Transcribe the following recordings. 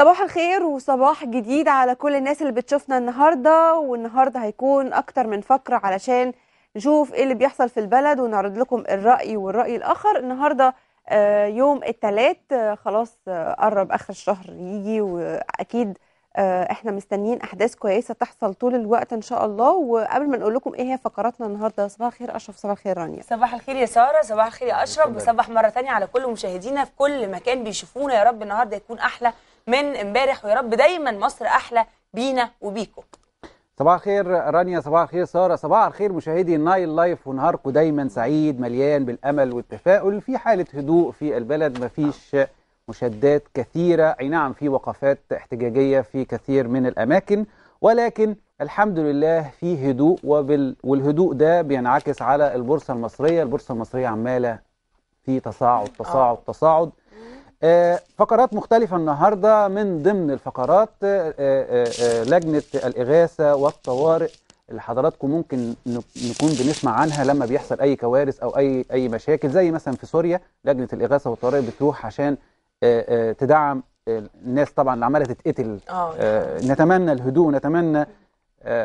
صباح الخير وصباح جديد على كل الناس اللي بتشوفنا النهارده والنهارده هيكون اكتر من فقره علشان نشوف ايه اللي بيحصل في البلد ونعرض لكم الراي والراي الاخر النهارده آه، يوم الثلاث آه، خلاص آه، قرب اخر الشهر يجي واكيد احنا مستنيين احداث كويسه تحصل طول الوقت ان شاء الله وقبل ما نقول لكم ايه هي فقراتنا النهارده صباح الخير اشرف صباح الخير رانيا صباح الخير يا ساره صباح الخير يا اشرف وصباح مره ثانيه على كل مشاهدينا في كل مكان بيشوفونا يا رب النهارده يكون احلى من امبارح ويا رب دايما مصر احلى بينا وبيكم صباح الخير رانيا صباح الخير ساره صباح الخير مشاهدي النايل لايف ونهاركم دايما سعيد مليان بالامل والتفاؤل في حاله هدوء في البلد مفيش مشادات كثيره اي نعم في وقفات احتجاجيه في كثير من الاماكن ولكن الحمد لله في هدوء وبال... والهدوء ده بينعكس على البورصه المصريه البورصه المصريه عماله في تصاعد تصاعد آه. تصاعد آه، فقرات مختلفة النهاردة من ضمن الفقرات آه، آه، لجنة الإغاثة والطوارئ اللي حضراتكم ممكن نكون بنسمع عنها لما بيحصل أي كوارث أو أي أي مشاكل زي مثلا في سوريا لجنة الإغاثة والطوارئ بتروح عشان تدعم الناس طبعا اللي عمالة تتقتل يعني. نتمنى الهدوء نتمنى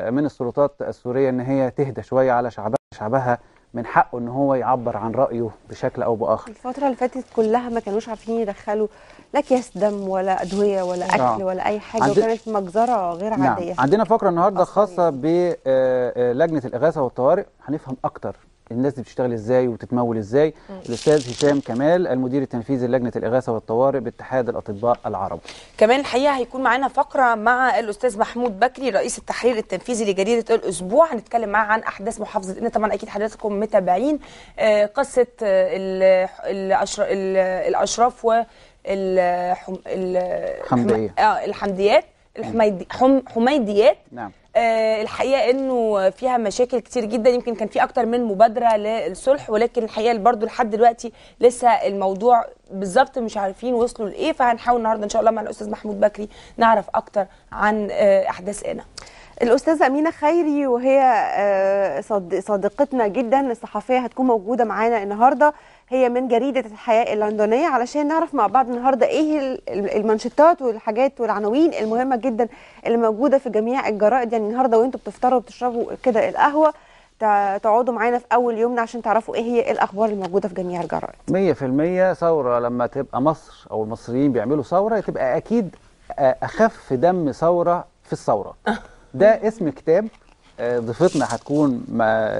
من السلطات السورية إن هي تهدى شوية على شعبها شعبها من حقه ان هو يعبر عن رايه بشكل او باخر الفتره اللي فاتت كلها ما كانوش عارفين يدخلوا لا اكياس دم ولا ادويه ولا اكل نعم. ولا اي حاجه عند... وكانت مجزره غير نعم. عاديه نعم. عندنا فقره النهارده خاصه بلجنه آه، آه، الاغاثه والطوارئ هنفهم اكتر الناس دي بتشتغل ازاي وتتمول ازاي الاستاذ هشام كمال المدير التنفيذي لجنه الاغاثه والطوارئ باتحاد الاطباء العرب كمان الحقيقه هيكون معانا فقره مع الاستاذ محمود بكري رئيس التحرير التنفيذي لجريده الاسبوع هنتكلم معاه عن احداث محافظه ان طبعا اكيد حضراتكم متابعين آه، قصه الاشراف و آه، الحمديات الحمديات الحميديات نعم آه، الحقيقه انه فيها مشاكل كتير جدا يمكن كان في اكتر من مبادره للصلح ولكن الحقيقه برضو لحد دلوقتي لسه الموضوع بالظبط مش عارفين وصلوا لايه فهنحاول النهارده ان شاء الله مع الاستاذ محمود بكري نعرف اكتر عن آه، احداث انا الأستاذة أمينة خيري وهي آه، صديقتنا جدا الصحفية هتكون موجودة معانا النهاردة هي من جريدة الحياة اللندنية علشان نعرف مع بعض النهاردة إيه المانشيتات والحاجات والعناوين المهمة جدا اللي موجودة في جميع الجرائد يعني النهاردة وانتوا بتفطروا وبتشربوا كده القهوة تقعدوا معانا في اول يومنا عشان تعرفوا ايه هي الاخبار الموجودة في جميع الجرائد 100% ثوره لما تبقى مصر او المصريين بيعملوا ثوره تبقى اكيد آه، اخف دم ثوره في الثوره ده اسم الكتاب آه، ضيفتنا هتكون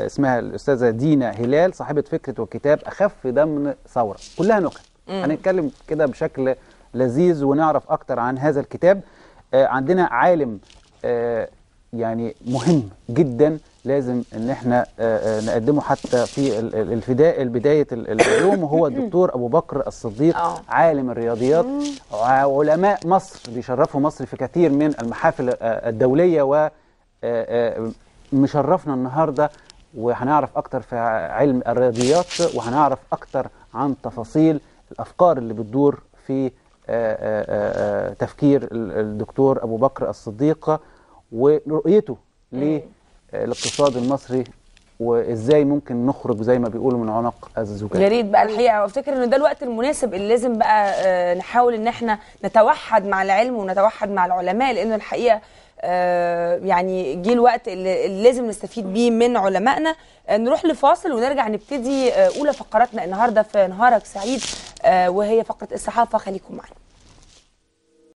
اسمها الاستاذه دينا هلال صاحبه فكره وكتاب اخف دم ثوره كلها نكت هنتكلم كده بشكل لذيذ ونعرف اكتر عن هذا الكتاب آه، عندنا عالم آه، يعني مهم جدا لازم ان احنا آه، آه، نقدمه حتى في الفداء بدايه اليوم وهو الدكتور ابو بكر الصديق آه. عالم الرياضيات وعلماء مصر بيشرفوا مصر في كثير من المحافل الدوليه و مشرفنا النهارده وهنعرف اكتر في علم الرياضيات وهنعرف اكتر عن تفاصيل الافكار اللي بتدور في تفكير الدكتور ابو بكر الصديق ورؤيته الاقتصاد المصري وازاي ممكن نخرج زي ما بيقولوا من عنق الزجاج يا ريت بقى الحقيقه وافتكر ان ده الوقت المناسب اللي لازم بقى آه، نحاول ان احنا نتوحد مع العلم ونتوحد مع العلماء لانه الحقيقه آه، يعني جه الوقت اللي لازم نستفيد بيه من علمائنا آه، نروح لفاصل ونرجع نبتدي اولى فقراتنا النهارده في نهارك سعيد وهي فقره الصحافه خليكم معانا